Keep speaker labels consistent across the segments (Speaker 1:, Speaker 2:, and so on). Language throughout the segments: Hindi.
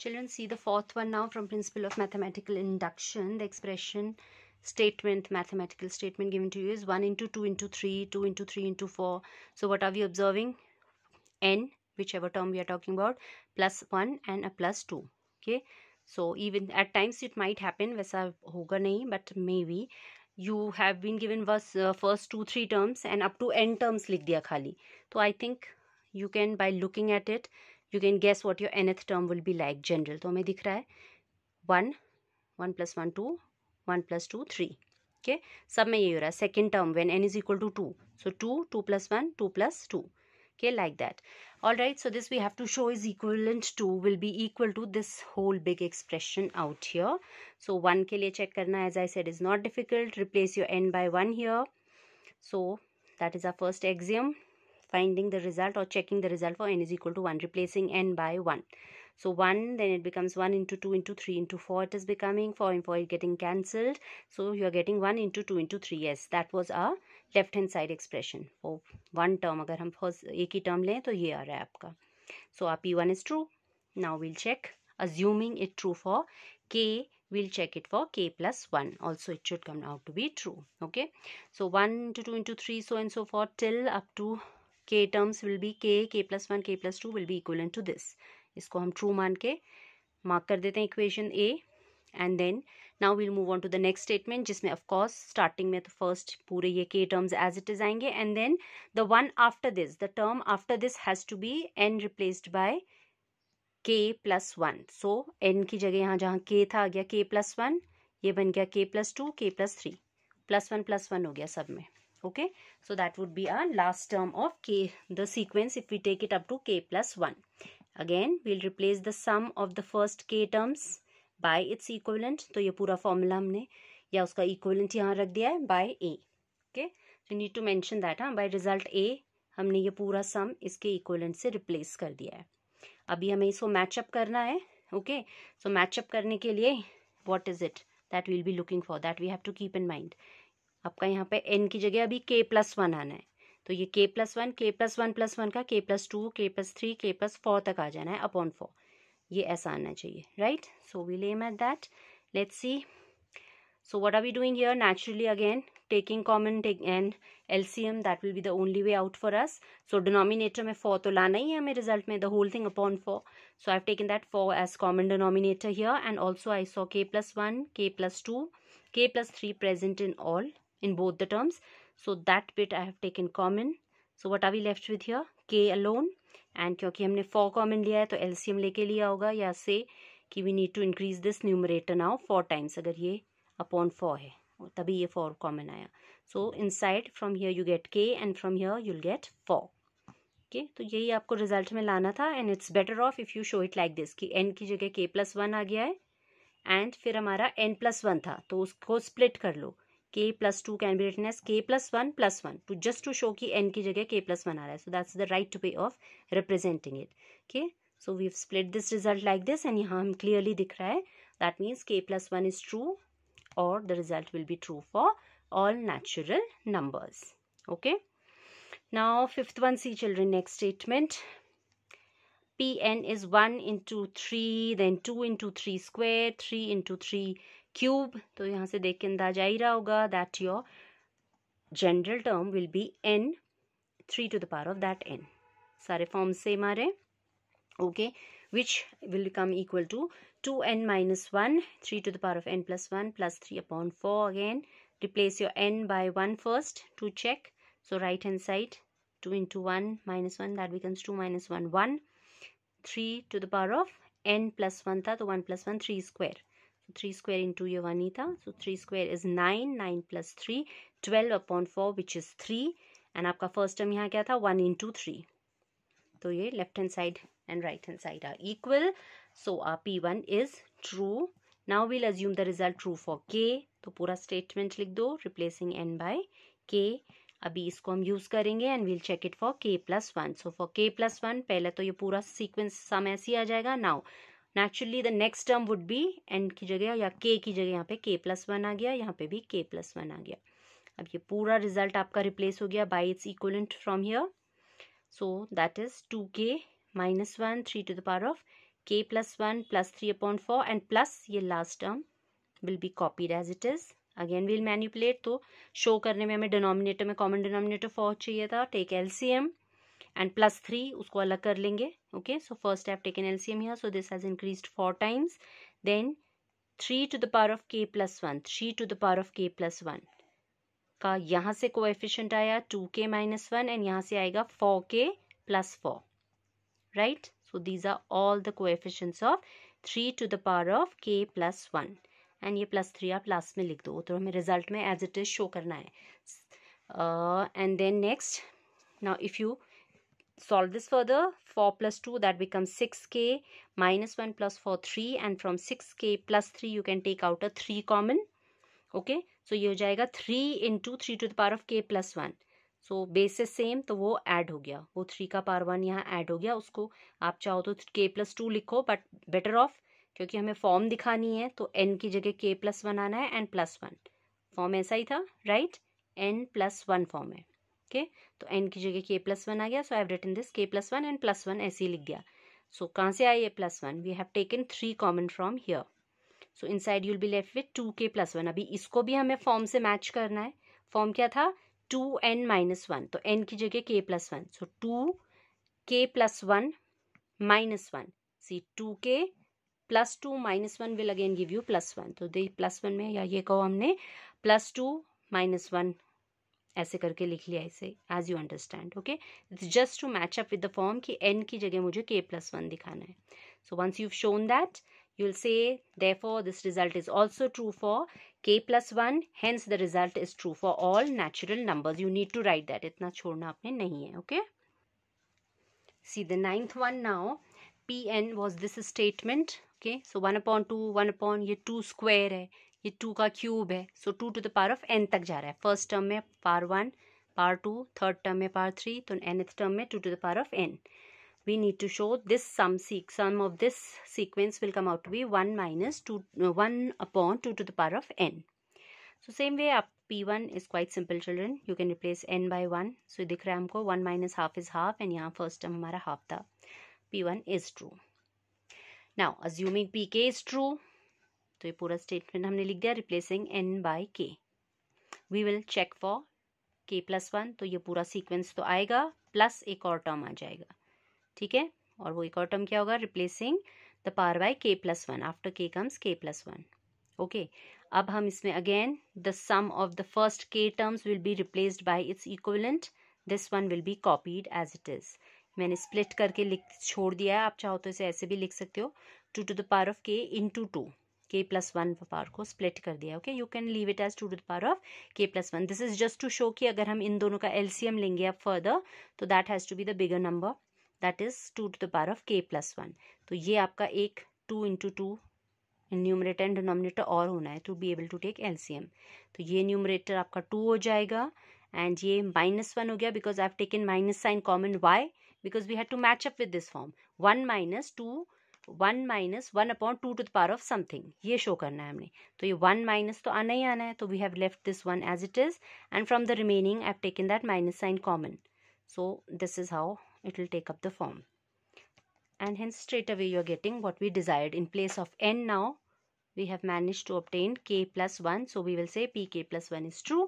Speaker 1: Children, see the fourth one now from principle of mathematical induction. The expression statement, mathematical statement given to you is 1 into 2 into 3, 2 into 3 into 4. So what are we observing? n, whichever term we are talking about, plus 1 and a plus 2. Okay. So even at times it might happen, वैसा होगा नहीं, but maybe you have been given was, uh, first two three terms and up to n terms लिख दिया खाली. So I think you can by looking at it you can guess what your nth term will be like general So, हमें दिख रहा one, one one plus one two one plus two three second term when n is equal to two. So, two, two plus one, two plus two. okay like that all right so this we have to show is equivalent to will be equal to this whole big expression out here so 1 ke check karna as i said is not difficult replace your n by 1 here so that is our first axiom finding the result or checking the result for n is equal to 1 replacing n by 1 so 1 then it becomes 1 into 2 into 3 into 4 it is becoming 4 and 4 is getting cancelled so you are getting 1 into 2 into 3 yes that was our left hand side expression for one term. अगर हम फर्स्ट एक ही टर्म लें तो ये आ रहा है So so our P one is true now will assuming it true for k we'll check it for k plus 1 also it should come out to be true okay so 1 into 2 into 3 so and so forth till up to k terms will be k k plus one k plus two will be equal to this इसको हम ट्रू मान के मार्क कर देते हैं equation A and then now will move on to the next statement जिसमें ऑफकोर्स स्टार्टिंग में तो फर्स्ट पूरे ये k terms as it is आएंगे and then the one after this the term after this has to be n replaced bye k plus one so n की जगह यहाँ जहाँ के था आ गया के प्लस वन ये बन गया k plus two k plus three plus one plus one हो गया सब में okay so that would be our last term of k the sequence if we take it up to k plus 1 again we'll replace the sum of the first k terms by its equivalent तो ये पूरा फॉर्मूला हमने या उसका इक्वलेंट यहाँ रख दिया है by A okay you need to mention that हाँ बाय रिजल्ट ए हमने ये पूरा सम इसके इक्वलेंट से रिप्लेस कर दिया है अभी हमें इसको मैचअप करना है ओके सो मैचअप करने के लिए what is it that will be looking for that we have to keep in mind आपका यहाँ पे एन की जगह अभी के प्लस वन आना है तो ये k plus one k plus one plus one का k plus two k plus three k plus four तक आ जाना है अपॉन फोर ये ऐसा आना चाहिए right so we lame at that let's see so what are we doing here naturally again taking common and um that will be the only way out for us so denominator में फोर तो लाना ही है हमें रिजल्ट में the whole thing upon four so I've taken that four as common denominator here and also I saw k plus one k plus two k plus three present in all in both the terms so that bit i have taken common so what are we left with here k alone and kyunki humne four common liya hai to lcm leke liya hoga ya say ki we need to increase this numerator now four times agar ye upon four hai tabhi ye four common aaya so inside from here you get k and from here you'll get get okay okay, तो यही आपको रिजल्ट में लाना था and it's better off if you show it like this कि एन की जगह के प्लस वन आ गया है एंड फिर हमारा एन प्लस वन था तो उसको स्प्लिट कर लो k plus two can be written as k plus one plus one to just to show की एन की जगह के प्लस वन आ रहा है so that's the right way of representing it okay so we split this result like this and यहाँ हम क्लियरली दिख रहा है that means k plus one is true और the result will be true for all natural numbers okay okay fifth one see children next statement P n is one into three then two into three square three into three cube तो यहां से देख के अंदाजा ही रहा होगा that your general term will be n three to the power of that n सारे फॉर्म सेम आ रहे हैं okay which will become equal to two n minus one three to the power of n plus one plus three upon four again replace your n by one first to check so right hand side two into one minus one that becomes two minus one one three to the power of n plus one था तो one plus one three square 3 square into your Vanita. So 3 square is 9. 9 plus 3. 12 upon 4 which is 3. And आपका फर्स्ट टर्म यहाँ क्या था वन इंटू थ्री तो ये left hand side and right hand side are equal so our P one is true now we'll assume the result true for k तो पूरा स्टेटमेंट लिख दो रिप्लेसिंग एन बाय के अभी इसको हम यूज करेंगे and we'll check it for k plus one so for k plus one पहले तो ये पूरा सीक्वेंस सम ऐसे आ जाएगा now naturally the next term would be n की जगह या के की जगह यहाँ पे के प्लस वन आ गया यहाँ पे भी के प्लस वन आ गया अब ये पूरा रिजल्ट आपका रिप्लेस हो गया by it's equivalent from here so that is two k minus one three to the power of k plus one plus three upon four and plus ये last term will be copied as it is again will manipulate तो शो करने में हमें डिनोमिनेटर में कॉमन डिनोमिनेटर फोर चाहिए था take LCM and plus three उसको अलग कर लेंगे okay so first have taken LCM here so this has increased four times then three to the power of k plus one three to the power of k plus one का यहाँ से एफिशियंट आया to k minus one and यहाँ से आएगा four k plus four right so these are all the coefficient of three to the power of k plus one and ये प्लस थ्री आप लास्ट में लिख दो तो हमें रिजल्ट में एज इट इज शो करना है and then next now if you solve this further 4 plus 2 that becomes 6k minus 1 plus 4 3 and from 6k plus 3 you can take out a 3 common okay okay? So so ये हो जाएगा three into three to the power of k plus one so basis same तो वो ऐड हो गया वो थ्री का पावर वन यहाँ ऐड हो गया उसको आप चाहो तो के प्लस टू लिखो बट बेटर ऑफ क्योंकि हमें फॉर्म दिखानी है तो एन की जगह के प्लस वन आना है एंड प्लस वन फॉर्म ऐसा ही था right n plus one form है ओके तो एन की जगह के प्लस वन आ गया so I have written this k plus one and plus one ऐसे ही लिख दिया सो so, कहाँ से आया ये plus one we have taken three common from here so inside you'll be left with two k plus one अभी इसको भी हमें फॉर्म से मैच करना है फॉर्म क्या था टू एन माइनस वन तो एन की जगह k plus one so two k plus one minus one see two k plus two minus one will again give you plus one तो दे प्लस वन में या ये कहो हमने प्लस टू माइनस वन ऐसे करके लिख लिया इसे as you understand okay it's just to match up with the form कि एन की जगह मुझे के प्लस वन दिखाना है so once you shown that you will say for this result is also true for k plus one hence the result is true for all natural numbers you need to write that इतना छोड़ना आपने नहीं है okay see the ninth one now P N was this statement okay so one upon two one upon ये टू स्क्वायर है ये टू का क्यूब है so two to the power of n तक जा रहा है फर्स्ट टर्म में power one power two third term में पार थ्री तो एनथ टर्म में two to the power of n we need to show this sum sum of this sequence will come out to be one minus to one upon two to the power of n so same way आप P one is quite simple children you can replace n by one so दिख रहा है हमको one minus half is half and यहाँ फर्स्ट टर्म हमारा हाफ था P one is true now assuming P k is true तो ये पूरा स्टेटमेंट हमने लिख दिया replacing n by k we will check for k plus one तो ये पूरा सीक्वेंस तो आएगा प्लस एक और टर्म आ जाएगा ठीक है और वो एक और टर्म क्या होगा replacing the power by k plus one after k comes k plus one okay अब हम इसमें again the sum of the first k terms will be replaced by its equivalent this one will be copied as it is मैंने स्प्लिट करके लिख छोड़ दिया है आप चाहो तो इसे ऐसे भी लिख सकते हो two to the power of k into two k plus one power को स्प्लिट कर दिया okay you can leave it as two to the power of k plus one this is just to show कि अगर हम इन दोनों का एलसीएम लेंगे अब फर्दर तो that has to be the bigger number that is two to the power of k plus one तो ये आपका एक two into two numerator and denominator और होना है to be able to take LCM तो ये न्यूमरेटर आपका टू हो जाएगा एंड ये माइनस वन हो गया because I have taken minus sign common why because we have to match up with this form one minus two One minus one upon two to the power of something. Show करना है हमने तो ये वन माइनस तो आना ही आना है तो we have left this one as it is and from the remaining I taken that so this is how it will take up the form and hence straight away you are getting what we desired in place of n now we have managed to obtain k plus 1 so we will say pk plus 1 is true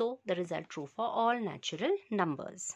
Speaker 1: so the result true for all natural numbers